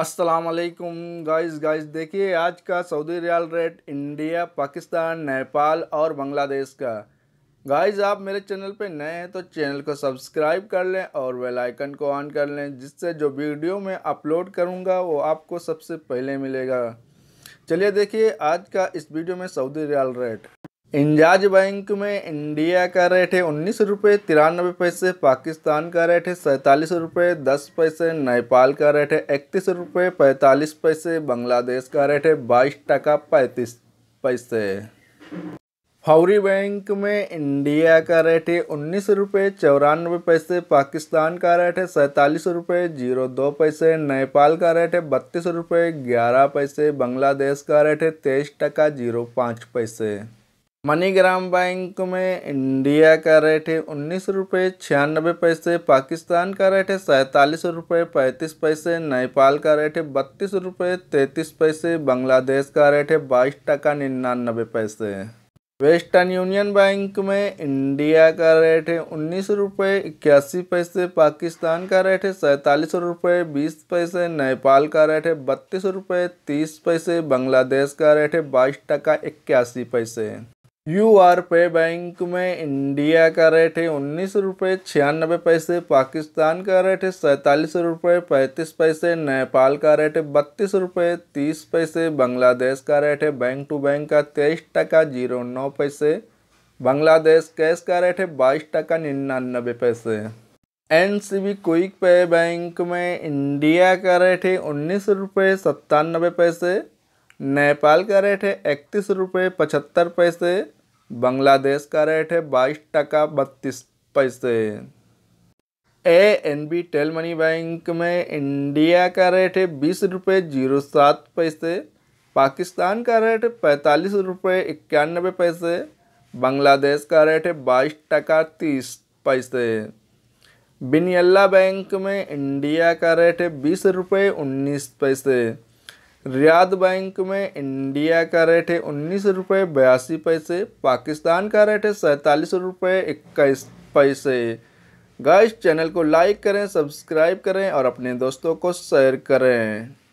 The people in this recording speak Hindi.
असलकुम गाइस गाइस देखिए आज का Saudi riyal rate India Pakistan Nepal और बांग्लादेश का गाइस आप मेरे चैनल पे नए हैं तो चैनल को सब्सक्राइब कर लें और बेल आइकन को ऑन कर लें जिससे जो वीडियो मैं अपलोड करूंगा वो आपको सबसे पहले मिलेगा चलिए देखिए आज का इस वीडियो में Saudi riyal rate Enjaz bank में इंडिया का रेट है उन्नीस रुपये तिरानबे पैसे पाकिस्तान का रेट है सैंतालीस रुपये दस पैसे नेपाल का रेट है इकतीस रुपये पैंतालीस पैसे बांग्लादेश का रेट है बाईस टका पैंतीस पैसे फौरी बैंक में इंडिया का रेट है उन्नीस रुपये चौरानवे पैसे पाकिस्तान का रेट है सैंतालीस रुपये जीरो दो पैसे नेपाल का रेट है बत्तीस रुपये ग्यारह पैसे बांग्लादेश का रेट है तेईस टका जीरो पाँच पैसे मनीग्राम बैंक में इंडिया का रेट है उन्नीस रुपये छियानबे पैसे पाकिस्तान का रेट है सैंतालीस रुपये पैंतीस पैसे नेपाल का रेट है बत्तीस रुपये तैंतीस पैसे बांग्लादेश का रेट है बाईस टका निन्यानबे पैसे वेस्टर्न यूनियन बैंक में इंडिया का रेट है उन्नीस रुपये इक्यासी पैसे पाकिस्तान का रेट है सैंतालीस रुपये बीस पैसे नेपाल का रेट है बत्तीस रुपये तीस पैसे बांग्लादेश का रेट है बाईस टका इक्यासी पैसे यू आर पे बैंक में इंडिया का रेट है उन्नीस रुपये छियानबे पैसे पाकिस्तान का रेट है सैंतालीस रुपये पैंतीस पैसे नेपाल का रेट है बत्तीस रुपये तीस पैसे बांग्लादेश का रेट है बैंक टू बैंक का तेईस टका जीरो नौ पैसे बांग्लादेश कैश का रेट है बाईस टका निन्यानबे पैसे N C B quick pay bank में इंडिया का रेट है उन्नीस रुपये सत्तानबे पैसे नेपाल का रेट है इकतीस रुपये पचहत्तर पैसे बांग्लादेश का रेट है बाईस टका बत्तीस पैसे A N B tel money bank में इंडिया का रेट है बीस रुपये जीरो सात पैसे पाकिस्तान का रेट है पैंतालीस रुपये इक्यानबे पैसे बांग्लादेश का रेट है बाईस टका तीस पैसे बिनियल्ला बैंक में इंडिया का रेट है बीस रुपये उन्नीस पैसे रियाद बैंक में इंडिया का रेट है उन्नीस रुपये बयासी पैसे पाकिस्तान का रेट है सैंतालीस रुपये इक्कीस पैसे गाइस चैनल को लाइक करें सब्सक्राइब करें और अपने दोस्तों को शेयर करें